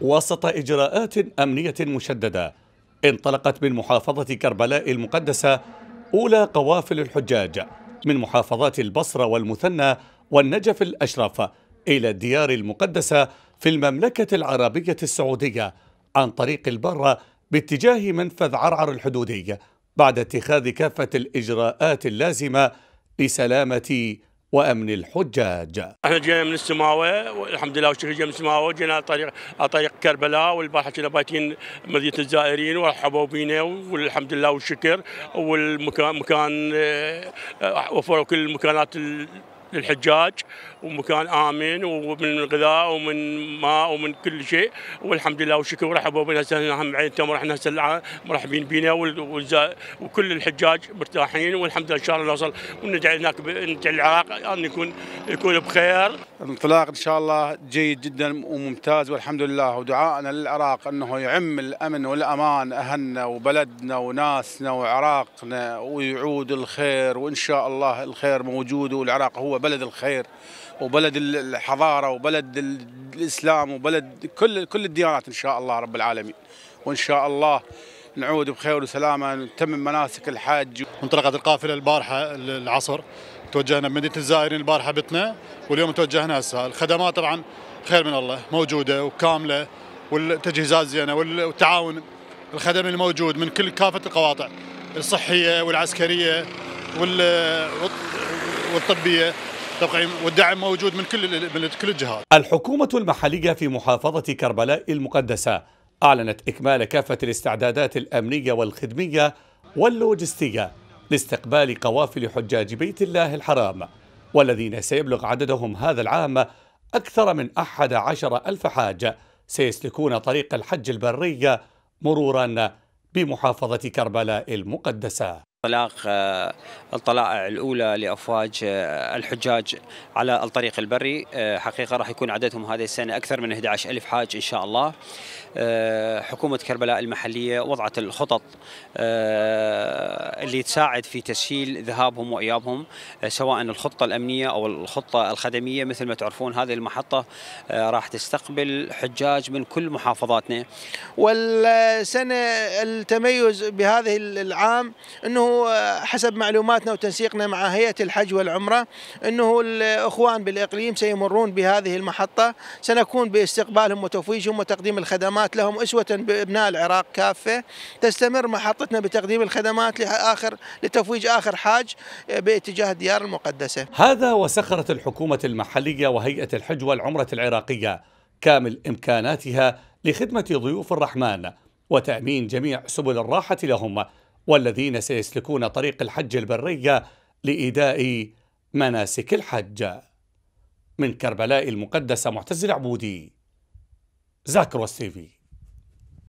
وسط إجراءات أمنية مشددة انطلقت من محافظة كربلاء المقدسة أولى قوافل الحجاج من محافظات البصرة والمثنى والنجف الأشرف إلى الديار المقدسة في المملكة العربية السعودية عن طريق البر باتجاه منفذ عرعر الحدودي بعد اتخاذ كافة الإجراءات اللازمة لسلامة وامن الحجاج. احنا جينا من السماوه والحمد لله والشكر جينا من السماوه جينا على طريق على طريق كربلاء والبارحه كنا بايتين مدينه الزائرين ورحبوا بينا والحمد لله والشكر والمكان مكان آه، آه، وفروا كل المكانات للحجاج ومكان امن ومن غذاء ومن ماء ومن كل شيء والحمد لله والشكر ورحبوا بنا هم عيلتهم ورحنا مرحبين بينا وكل الحجاج مرتاحين والحمد لله ان شاء الله نوصل وندعي هناك ندعي العراق ان يكون يكون بخير. انطلاق ان شاء الله جيد جدا وممتاز والحمد لله ودعائنا للعراق انه يعم الامن والامان اهلنا وبلدنا وناسنا وعراقنا ويعود الخير وان شاء الله الخير موجود والعراق هو بلد الخير وبلد الحضاره وبلد الاسلام وبلد كل كل الديانات ان شاء الله رب العالمين وان شاء الله نعود بخير وسلامه نتمم مناسك الحج انطلقت القافله البارحه العصر توجهنا بمدينه الزائرين البارحه بتنا واليوم توجهنا هسه الخدمات طبعا خير من الله موجوده وكامله والتجهيزات زينه والتعاون الخدمي الموجود من كل كافه القواطع الصحيه والعسكريه والطبيه والدعم موجود من كل من كل الجهات. الحكومه المحليه في محافظه كربلاء المقدسه اعلنت اكمال كافه الاستعدادات الامنيه والخدميه واللوجستيه لاستقبال قوافل حجاج بيت الله الحرام والذين سيبلغ عددهم هذا العام أكثر من أحد عشر ألف حاج سيسلكون طريق الحج البري مرورا بمحافظة كربلاء المقدسة انطلاق الطلائع آه، الاولى لافواج آه، الحجاج على الطريق البري آه، حقيقه راح يكون عددهم هذه السنه اكثر من 11 الف حاج ان شاء الله حكومه كربلاء المحليه وضعت الخطط اللي تساعد في تسهيل ذهابهم وايابهم سواء الخطه الامنيه او الخطه الخدميه مثل ما تعرفون هذه المحطه راح تستقبل حجاج من كل محافظاتنا والسنه التميز بهذه العام انه حسب معلوماتنا وتنسيقنا مع هيئه الحج والعمره انه الاخوان بالاقليم سيمرون بهذه المحطه سنكون باستقبالهم وتفويجهم وتقديم الخدمات لهم اسوه بابناء العراق كافه تستمر محطتنا بتقديم الخدمات لاخر لتفويج اخر حاج آه، باتجاه الديار المقدسه. هذا وسخرت الحكومه المحليه وهيئه الحج والعمره العراقيه كامل امكاناتها لخدمه ضيوف الرحمن وتامين جميع سبل الراحه لهم والذين سيسلكون طريق الحج البرية لإداء مناسك الحج من كربلاء المقدسة معتز العبودي زاكروس تيفي